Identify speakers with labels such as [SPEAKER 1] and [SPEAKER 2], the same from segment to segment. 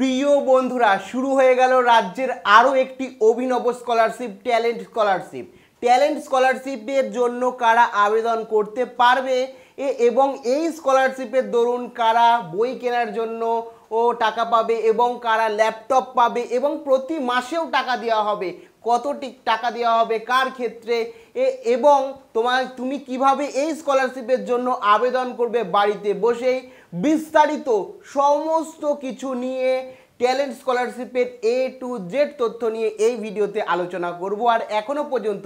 [SPEAKER 1] প্রিয় বন্ধুরা শুরু হয়ে গেল রাজ্যের আরও একটি অভিনব স্কলারশিপ ট্যালেন্ট স্কলারশিপ ট্যালেন্ট স্কলারশিপের জন্য কারা আবেদন করতে পারবে এবং এই স্কলারশিপের দরুন কারা বই কেনার জন্য ও টাকা পাবে এবং কারা ল্যাপটপ পাবে এবং প্রতি মাসেও টাকা দেওয়া হবে কতটি টাকা দেওয়া হবে কার ক্ষেত্রে এবং তোমার তুমি কিভাবে এই স্কলারশিপের জন্য আবেদন করবে বাড়িতে বসেই বিস্তারিত সমস্ত কিছু নিয়ে ট্যালেন্ট স্কলারশিপের এ টু জেড তথ্য নিয়ে এই ভিডিওতে আলোচনা করব আর এখনও পর্যন্ত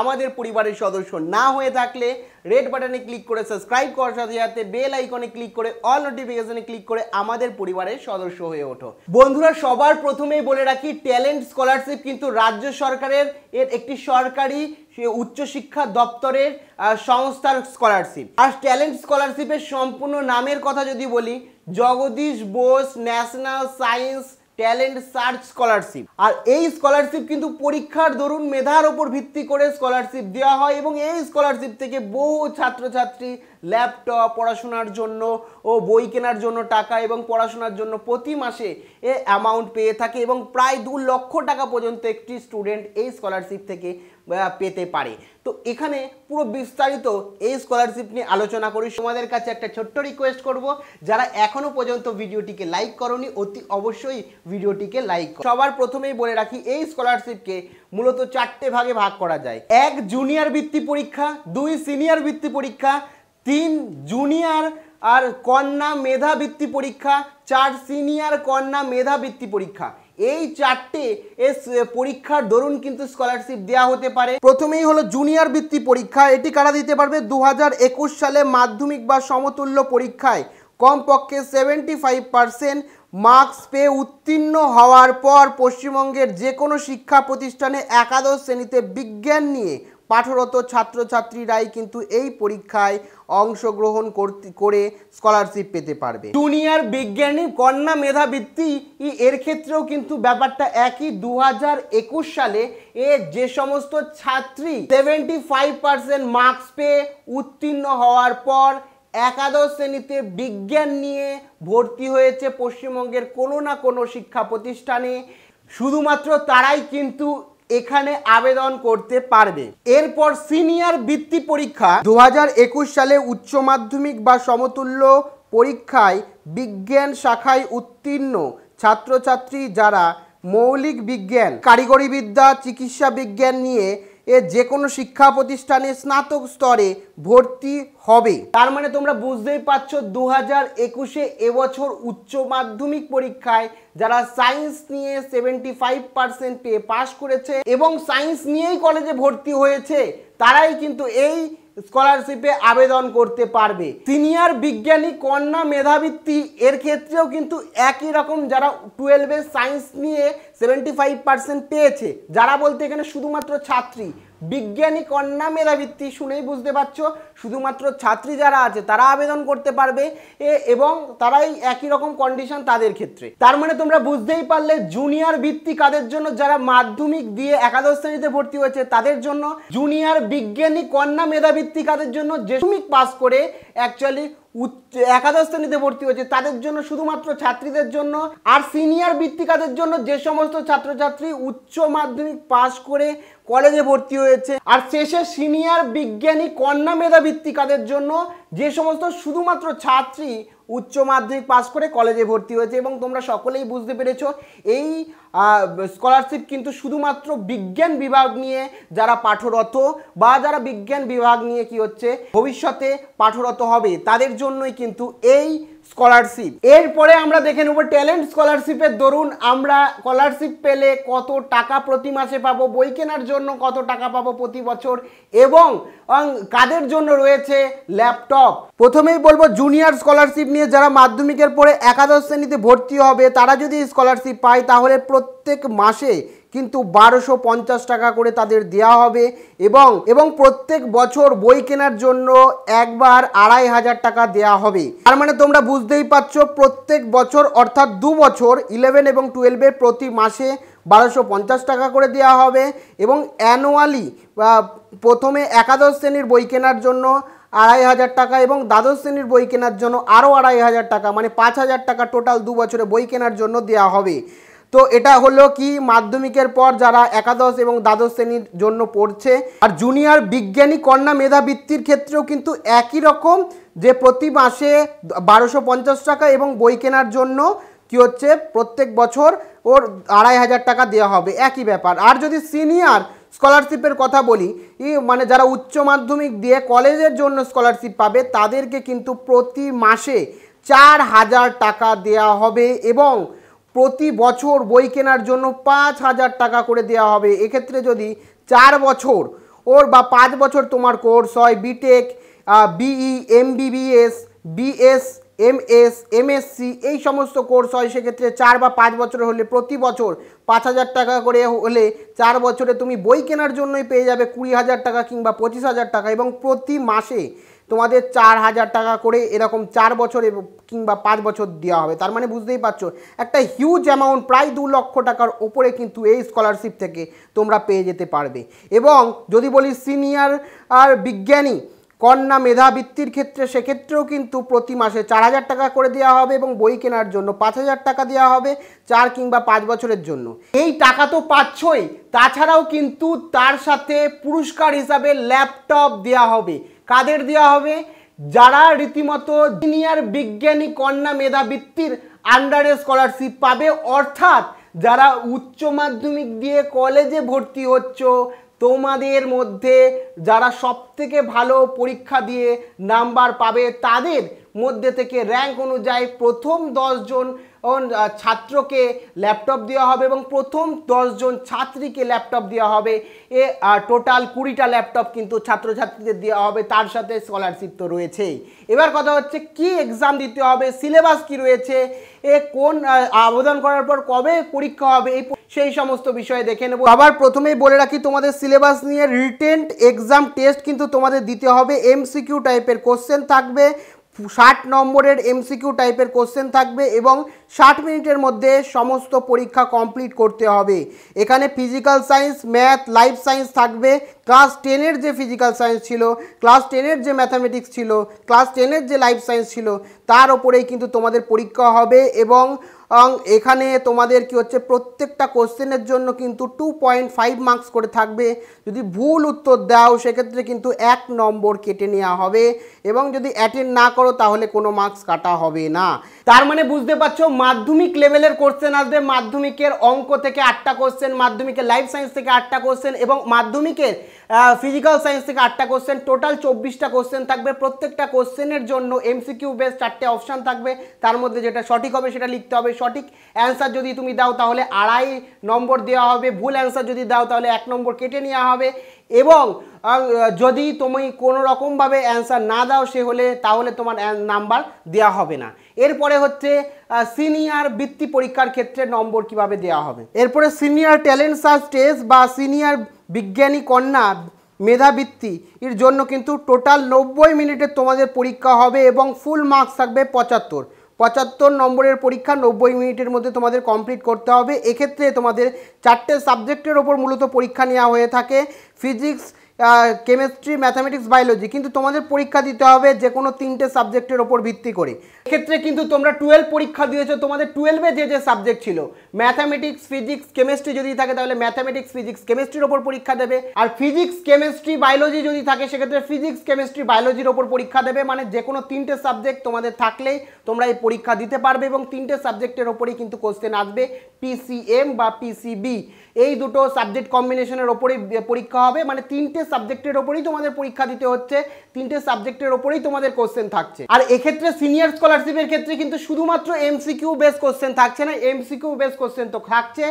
[SPEAKER 1] আমাদের পরিবারের সদস্য না হয়ে থাকলে রেড বাটনে ক্লিক করে সাবস্ক্রাইব করার সাথে সাথে বেল আইকনে ক্লিক করে অল নোটিফিকেশনে ক্লিক করে আমাদের পরিবারের সদস্য হয়ে ওঠো বন্ধুরা সবার প্রথমেই বলে রাখি ট্যালেন্ট স্কলারশিপ কিন্তু রাজ্য সরকারের এর একটি সরকারি উচ্চশিক্ষা দপ্তরের সংস্থার স্কলারশিপ আর ট্যালেন্ট স্কলারশিপের সম্পূর্ণ নামের কথা যদি বলি Jagadish Bose national science talent search scholarship আর এই স্কলারশিপ কিন্তু পরীক্ষার দরুন মেধার ওপর ভিত্তি করে স্কলারশিপ দেওয়া হয় এবং এই স্কলারশিপ থেকে বহু ছাত্রছাত্রী ল্যাপটপ পড়াশোনার জন্য ও বই কেনার জন্য টাকা এবং পড়াশোনার জন্য প্রতি মাসে এ অ্যামাউন্ট পেয়ে থাকে এবং প্রায় দু লক্ষ টাকা পর্যন্ত একটি স্টুডেন্ট এই স্কলারশিপ থেকে পেতে পারে তো এখানে পুরো বিস্তারিত এই স্কলারশিপ নিয়ে আলোচনা করি তোমাদের কাছে একটা ছোট্ট রিকোয়েস্ট করব যারা এখনও পর্যন্ত ভিডিওটিকে লাইক করনি অতি অবশ্যই ভিডিওটিকে লাইক সবার প্রথমেই বলে রাখি এই স্কলারশিপকে মূলত চারটে ভাগে ভাগ করা যায় এক জুনিয়র বৃত্তি পরীক্ষা দুই সিনিয়র বৃত্তি পরীক্ষা তিন জুনিয়র আর কন্যা মেধা বৃত্তি পরীক্ষা চার সিনিয়র কন্যা মেধা বৃত্তি পরীক্ষা এই চারটে এস পরীক্ষার দরুন কিন্তু স্কলারশিপ দেওয়া হতে পারে প্রথমেই হলো জুনিয়র বৃত্তি পরীক্ষা এটি কারা দিতে পারবে দু সালে মাধ্যমিক বা সমতুল্য পরীক্ষায় কমপক্ষে সেভেন্টি ফাইভ পার্সেন্ট মার্কস পেয়ে উত্তীর্ণ হওয়ার পর পশ্চিমবঙ্গের যে কোনো শিক্ষা প্রতিষ্ঠানে একাদশ শ্রেণীতে বিজ্ঞান নিয়ে পাঠরত ছাত্রছাত্রীরাই কিন্তু এই পরীক্ষায় অংশগ্রহণ করতে করে স্কলারশিপ পেতে পারবে জুনিয়র বিজ্ঞানী কন্যা মেধাবৃত্তি এর ক্ষেত্রেও কিন্তু ব্যাপারটা একই দু সালে এ যে সমস্ত ছাত্রী সেভেন্টি ফাইভ পার্সেন্ট মার্কস পেয়ে উত্তীর্ণ হওয়ার পর একাদশ শ্রেণীতে বিজ্ঞান নিয়ে ভর্তি হয়েছে পশ্চিমবঙ্গের কোনো না কোনো শিক্ষা প্রতিষ্ঠানে শুধুমাত্র তারাই কিন্তু এখানে আবেদন করতে পারবে এরপর সিনিয়র বৃত্তি পরীক্ষা দু সালে উচ্চ মাধ্যমিক বা সমতুল্য পরীক্ষায় বিজ্ঞান শাখায় উত্তীর্ণ ছাত্রছাত্রী যারা মৌলিক বিজ্ঞান কারিগরি বিদ্যা চিকিৎসা বিজ্ঞান নিয়ে এ যে কোনো শিক্ষা প্রতিষ্ঠানে স্নাতক স্তরে ভর্তি হবে তার মানে তোমরা বুঝতেই পারছো দু হাজার একুশে এবছর উচ্চ মাধ্যমিক পরীক্ষায় যারা সায়েন্স নিয়ে সেভেন্টি ফাইভ পার্সেন্ট পেয়ে পাশ করেছে এবং সায়েন্স নিয়েই কলেজে ভর্তি হয়েছে তারাই কিন্তু এই স্কলারশিপে আবেদন করতে পারবে সিনিয়র বিজ্ঞানী কন্যা মেধাবৃত্তি এর ক্ষেত্রেও কিন্তু একই রকম যারা টুয়েলভে সায়েন্স নিয়ে সেভেন্টি ফাইভ পার্সেন্ট পেয়েছে যারা বলতে এখানে শুধুমাত্র ছাত্রী বিজ্ঞানী কন্যা মেধাবৃত্তি শুনেই বুঝতে পারছ শুধুমাত্র ছাত্রী যারা আছে তারা আবেদন করতে পারবে এবং তারাই একই রকম কন্ডিশন তাদের ক্ষেত্রে তার মানে তোমরা বুঝতেই পারলে জুনিয়র বৃত্তি কাদের জন্য যারা মাধ্যমিক দিয়ে একাদশ শ্রেণীতে ভর্তি হয়েছে তাদের জন্য জুনিয়র বিজ্ঞানী কন্যা মেধাবৃত্তি কাদের জন্য যে পাস করে অ্যাকচুয়ালি উচ্চ একাদশ শ্রেণীতে ভর্তি হয়েছে তাদের জন্য শুধুমাত্র ছাত্রীদের জন্য আর সিনিয়র বৃত্তিকাদের জন্য যে সমস্ত ছাত্রছাত্রী উচ্চ মাধ্যমিক পাশ করে কলেজে ভর্তি হয়েছে আর শেষে সিনিয়র বিজ্ঞানী কন্যা মেধা বৃত্তিকাদের জন্য যে সমস্ত শুধুমাত্র ছাত্রী উচ্চ মাধ্যমিক পাশ করে কলেজে ভর্তি হয়েছে এবং তোমরা সকলেই বুঝতে পেরেছ এই স্কলারশিপ কিন্তু শুধুমাত্র বিজ্ঞান বিভাগ নিয়ে যারা পাঠরত বা যারা বিজ্ঞান বিভাগ নিয়ে কি হচ্ছে ভবিষ্যতে পাঠরত হবে তাদের জন্যই কিন্তু এই স্কলারশিপ এরপরে আমরা দেখে নেব ট্যালেন্ট স্কলারশিপের দরুন আমরা স্কলারশিপ পেলে কত টাকা প্রতি মাসে পাবো বই কেনার জন্য কত টাকা পাবো প্রতি বছর এবং কাদের জন্য রয়েছে ল্যাপটপ প্রথমেই বলবো জুনিয়র স্কলারশিপ নিয়ে যারা মাধ্যমিকের পরে একাদশ শ্রেণীতে ভর্তি হবে তারা যদি স্কলারশিপ পায় তাহলে প্রত্যেক মাসে কিন্তু বারোশো পঞ্চাশ টাকা করে তাদের দেয়া হবে এবং এবং প্রত্যেক বছর বই কেনার জন্য একবার আড়াই হাজার টাকা দেয়া হবে তার মানে তোমরা বুঝতেই পারছো প্রত্যেক বছর অর্থাৎ দু বছর ইলেভেন এবং টুয়েলভের প্রতি মাসে বারোশো পঞ্চাশ টাকা করে দেওয়া হবে এবং অ্যানুয়ালি প্রথমে একাদশ শ্রেণীর বই কেনার জন্য আড়াই হাজার টাকা এবং দ্বাদশ শ্রেণীর বই কেনার জন্য আরও আড়াই হাজার টাকা মানে পাঁচ হাজার টাকা টোটাল দু বছরে বই কেনার জন্য দেওয়া হবে তো এটা হলো কি মাধ্যমিকের পর যারা একাদশ এবং দ্বাদশ শ্রেণীর জন্য পড়ছে আর জুনিয়র বিজ্ঞানী কন্যা মেধাবৃত্তির ক্ষেত্রেও কিন্তু একই রকম যে প্রতি মাসে বারোশো পঞ্চাশ টাকা এবং বই কেনার জন্য কি হচ্ছে প্রত্যেক বছর ওর আড়াই হাজার টাকা দেওয়া হবে একই ব্যাপার আর যদি সিনিয়র স্কলারশিপের কথা বলি মানে যারা উচ্চ মাধ্যমিক দিয়ে কলেজের জন্য স্কলারশিপ পাবে তাদেরকে কিন্তু প্রতি মাসে চার হাজার টাকা দেয়া হবে এবং প্রতি বছর বই কেনার জন্য পাঁচ হাজার টাকা করে দেওয়া হবে এক্ষেত্রে যদি চার বছর ওর বা পাঁচ বছর তোমার কোর্স হয় BTech BE MBBS BS MS MSc এই সমস্ত কোর্স হয় সেক্ষেত্রে চার বা পাঁচ বছর হলে প্রতি বছর পাঁচ হাজার টাকা করে হলে চার বছরে তুমি বই কেনার জন্যই পেয়ে যাবে কুড়ি হাজার টাকা কিংবা পঁচিশ হাজার টাকা এবং প্রতি মাসে তোমাদের চার হাজার টাকা করে এরকম চার বছর কিংবা পাঁচ বছর দেওয়া হবে তার মানে বুঝতেই পারছো একটা হিউজ অ্যামাউন্ট প্রায় দু লক্ষ টাকার ওপরে কিন্তু এই স্কলারশিপ থেকে তোমরা পেয়ে যেতে পারবে এবং যদি বলি সিনিয়র আর বিজ্ঞানী কন্যা মেধাবৃত্তির ক্ষেত্রে সেক্ষেত্রেও কিন্তু প্রতি মাসে চার হাজার টাকা করে দেওয়া হবে এবং বই কেনার জন্য পাঁচ হাজার টাকা দেওয়া হবে চার কিংবা পাঁচ বছরের জন্য এই টাকা তো পাচ্ছই তাছাড়াও কিন্তু তার সাথে পুরস্কার হিসাবে ল্যাপটপ দেওয়া হবে কাদের দেওয়া হবে যারা রীতিমতো জিনিয়ার বিজ্ঞানী কন্যা মেধাবৃত্তির আন্ডারে স্কলারশিপ পাবে অর্থাৎ যারা উচ্চ মাধ্যমিক দিয়ে কলেজে ভর্তি হচ্ছ তোমাদের মধ্যে যারা সবথেকে ভালো পরীক্ষা দিয়ে নাম্বার পাবে তাদের মধ্যে থেকে র্যাঙ্ক অনুযায়ী প্রথম দশজন ছাত্রকে ল্যাপটপ দেওয়া হবে এবং প্রথম দশজন ছাত্রীকে ল্যাপটপ দেওয়া হবে এ টোটাল কুড়িটা ল্যাপটপ কিন্তু ছাত্রছাত্রীদের দেওয়া হবে তার সাথে স্কলারশিপ তো রয়েছেই এবার কথা হচ্ছে কি এক্সাম দিতে হবে সিলেবাস কি রয়েছে এ কোন আবেদন করার পর কবে পরীক্ষা হবে এই সেই সমস্ত বিষয়ে দেখে নেব আবার প্রথমেই বলে রাখি তোমাদের সিলেবাস নিয়ে রিটেন্ট এক্সাম টেস্ট কিন্তু তোমাদের দিতে হবে এমসিকিউ টাইপের কোশ্চেন থাকবে ষাট নম্বরের এমসিকিউ টাইপের কোশ্চেন থাকবে এবং ষাট মিনিটের মধ্যে সমস্ত পরীক্ষা কমপ্লিট করতে হবে এখানে physical science math life science থাকবে ক্লাস টেনের যে ফিজিক্যাল সায়েন্স ছিল ক্লাস টেনের যে ম্যাথামেটিক্স ছিল ক্লাস টেনের যে লাইফ সায়েন্স ছিল তার ওপরেই কিন্তু তোমাদের পরীক্ষা হবে এবং এখানে তোমাদের কি হচ্ছে প্রত্যেকটা কোশ্চেনের জন্য কিন্তু টু পয়েন্ট ফাইভ মার্কস করে থাকবে যদি ভুল উত্তর দাও সেক্ষেত্রে কিন্তু এক নম্বর কেটে নেওয়া হবে এবং যদি অ্যাটেন্ড না করো তাহলে কোনো মার্কস কাটা হবে না তার মানে বুঝতে পারছো মাধ্যমিক লেভেলের কোশ্চেন আসবে মাধ্যমিকের অঙ্ক থেকে আটটা কোশ্চেন মাধ্যমিকের লাইফ সায়েন্স থেকে আটটা কোশ্চেন এবং মাধ্যমিকের ফিজিক্যাল সায়েন্স থেকে আটটা কোশ্চেন টোটাল চব্বিশটা কোশ্চেন থাকবে প্রত্যেকটা কোশ্চেনের জন্য এমসিকিউ বেস চারটে অপশান থাকবে তার মধ্যে যেটা সঠিক হবে সেটা লিখতে হবে সঠিক অ্যান্সার যদি তুমি দাও তাহলে আড়াই নম্বর দেওয়া হবে ভুল অ্যান্সার যদি দাও তাহলে এক নম্বর কেটে নেওয়া হবে এবং যদি তুমি কোনো রকমভাবে অ্যান্সার না দাও সে হলে তাহলে তোমার নাম্বার দেয়া হবে না এরপরে হচ্ছে সিনিয়র বৃত্তি পরীক্ষার ক্ষেত্রে নম্বর কিভাবে দেয়া হবে এরপরে সিনিয়র ট্যালেন্ট সার্চ টেস্ট বা সিনিয়র বিজ্ঞানী কন্যা মেধাবৃত্তি এর জন্য কিন্তু টোটাল নব্বই মিনিটে তোমাদের পরীক্ষা হবে এবং ফুল মার্কস থাকবে পঁচাত্তর পঁচাত্তর নম্বরের পরীক্ষা নব্বই মিনিটের মধ্যে তোমাদের কমপ্লিট করতে হবে এক্ষেত্রে তোমাদের চারটে সাবজেক্টের ওপর মূলত পরীক্ষা নেওয়া হয়ে থাকে ফিজিক্স কেমিস্ট্রি ম্যাথামেটিক্স বায়োলজি কিন্তু তোমাদের পরীক্ষা দিতে হবে যে কোনো তিনটে সাবজেক্টের ওপর ভিত্তি করে ক্ষেত্রে কিন্তু তোমরা টুয়েলভ পরীক্ষা দিয়েছো তোমাদের টুয়েলভে যে যে সাবজেক্ট ছিল ম্যাথামেটিক্স ফিজিক্স কেমিস্ট্রি যদি থাকে তাহলে ম্যাথামেটিক্স ফিজিক্স কেমিস্ট্রির ওপর পরীক্ষা দেবে আর ফিজিক্স কেমিস্ট্রি বায়োলজি যদি থাকে সেক্ষেত্রে ফিজিক্স কেমিস্ট্রি বায়োলজির ওপর পরীক্ষা দেবে মানে যে কোনো তিনটে সাবজেক্ট তোমাদের থাকলেই তোমরা এই পরীক্ষা দিতে পারবে এবং তিনটে সাবজেক্টের ওপরেই কিন্তু কোশ্চেন আসবে পিসিএম বা পিসিবি এই দুটো সাবজেক্ট কম্বিনেশনের ওপরেই পরীক্ষা হবে মানে তিনটে সাবজেক্টের ওপরেই তোমাদের পরীক্ষা দিতে হচ্ছে তিনটে সাবজেক্টের ওপরেই তোমাদের কোশ্চেন থাকছে আর এক্ষেত্রে সিনিয়র স্কলারশিপের ক্ষেত্রে কিন্তু শুধুমাত্র এমসিকিউ বেস কোশ্চেন থাকছে না এমসিকিউ বেস কোশ্চেন তো থাকছে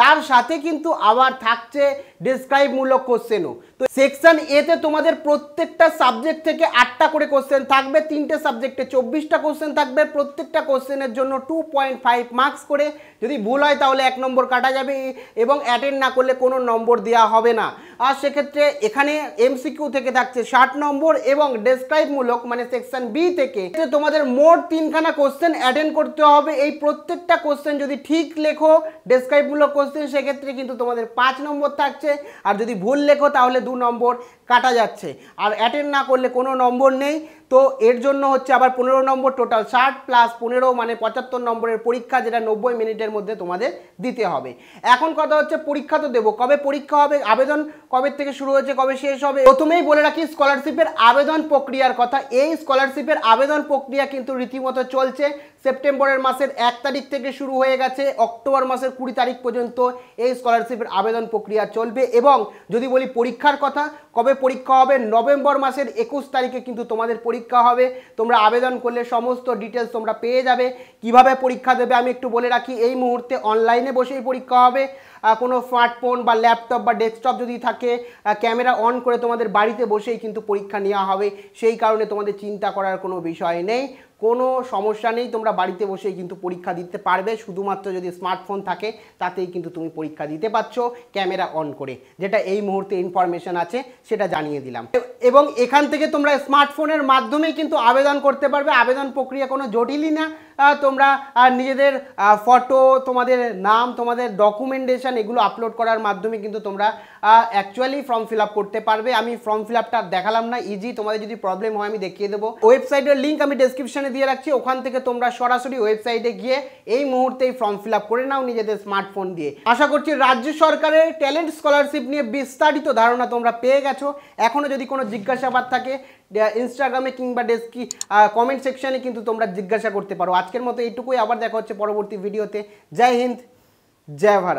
[SPEAKER 1] তার সাথে কিন্তু আবার থাকছে ডিসক্রাইবমূলক কোশ্চেনও তো সেকশন এতে তোমাদের প্রত্যেকটা সাবজেক্ট থেকে আটটা করে কোশ্চেন থাকবে তিনটে সাবজেক্টে চব্বিশটা কোশ্চেন থাকবে প্রত্যেকটা কোশ্চেনের জন্য টু পয়েন্ট ফাইভ মার্কস করে যদি ভুল হয় তাহলে এক নম্বর কাটা যাবে এবং অ্যাটেন্ড না করলে কোনো নম্বর দেওয়া হবে না আর সেক্ষেত্রে এখানে এমসিকিউ থেকে থাকছে ষাট নম্বর এবং ডেসক্রাইবমূলক মানে সেকশন বি থেকে তোমাদের মোট তিনখানা কোশ্চেন অ্যাটেন্ড করতে হবে এই প্রত্যেকটা কোশ্চেন যদি ঠিক লেখো ডেসক্রাইবমূলক কোশ্চেন সেক্ষেত্রে কিন্তু তোমাদের পাঁচ নম্বর থাকছে আর যদি ভুল লেখো তাহলে দু নম্বর কাটা যাচ্ছে আর অ্যাটেন্ড না করলে কোনো নম্বর নেই তো এর জন্য হচ্ছে আবার পনেরো নম্বর টোটাল ষাট প্লাস পনেরো মানে পঁচাত্তর নম্বরের পরীক্ষা যেটা নব্বই মিনিটের মধ্যে তোমাদের দিতে হবে এখন কথা হচ্ছে পরীক্ষা তো দেবো কবে পরীক্ষা হবে আবেদন কবে থেকে শুরু হয়েছে কবে শেষ হবে প্রথমেই বলে রাখি স্কলারশিপের আবেদন প্রক্রিয়ার কথা এই স্কলারশিপের আবেদন প্রক্রিয়া কিন্তু রীতিমতো চলছে সেপ্টেম্বরের মাসের এক তারিখ থেকে শুরু হয়ে গেছে অক্টোবর মাসের কুড়ি তারিখ পর্যন্ত এই স্কলারশিপের আবেদন প্রক্রিয়া চলবে এবং যদি বলি পরীক্ষার কথা কবে পরীক্ষা হবে নভেম্বর মাসের একুশ তারিখে কিন্তু তোমাদের পরীক্ষা হবে তোমরা আবেদন করলে সমস্ত ডিটেলস তোমরা পেয়ে যাবে কিভাবে পরীক্ষা দেবে আমি একটু বলে রাখি এই মুহূর্তে অনলাইনে বসেই পরীক্ষা হবে কোনো স্মার্টফোন বা ল্যাপটপ বা ডেস্কটপ যদি থাকে ক্যামেরা অন করে তোমাদের বাড়িতে বসেই কিন্তু পরীক্ষা নেওয়া হবে সেই কারণে তোমাদের চিন্তা করার কোনো বিষয় নেই কোনো সমস্যা নেই তোমরা বাড়িতে বসেই কিন্তু পরীক্ষা দিতে পারবে শুধুমাত্র যদি স্মার্টফোন থাকে তাতেই কিন্তু তুমি পরীক্ষা দিতে পারছো ক্যামেরা অন করে যেটা এই মুহূর্তে ইনফরমেশন আছে সেটা জানিয়ে দিলাম এবং এখান থেকে তোমরা স্মার্টফোনের মাধ্যমেই কিন্তু আবেদন করতে পারবে আবেদন প্রক্রিয়া কোনো জটিলই না তোমরা নিজেদের ফটো তোমাদের নাম তোমাদের ডকুমেন্টেশন এগুলো আপলোড করার মাধ্যমে কিন্তু তোমরা অ্যাকচুয়ালি ফর্ম ফিল করতে পারবে আমি ফর্ম ফিল দেখালাম না ইজি তোমাদের যদি প্রবলেম হয় আমি দেখিয়ে দেবো ওয়েবসাইটের লিঙ্ক আমি ডিসক্রিপশানে দিয়ে রাখছি ওখান থেকে তোমরা সরাসরি ওয়েবসাইটে গিয়ে এই মুহূর্তেই ফর্ম ফিল করে নাও নিজেদের স্মার্টফোন দিয়ে আশা করছি রাজ্য সরকারের ট্যালেন্ট স্কলারশিপ নিয়ে বিস্তারিত ধারণা তোমরা পেয়ে গেছো এখনও যদি কোনো জিজ্ঞাসাবাদ থাকে ইনস্টাগ্রামে কিংবা ডেস্কি কমেন্ট সেকশানে কিন্তু তোমরা জিজ্ঞাসা করতে পারো আজকের মতো এটুকুই আবার দেখা হচ্ছে পরবর্তী ভিডিওতে জয় হিন্দ জয় ভারত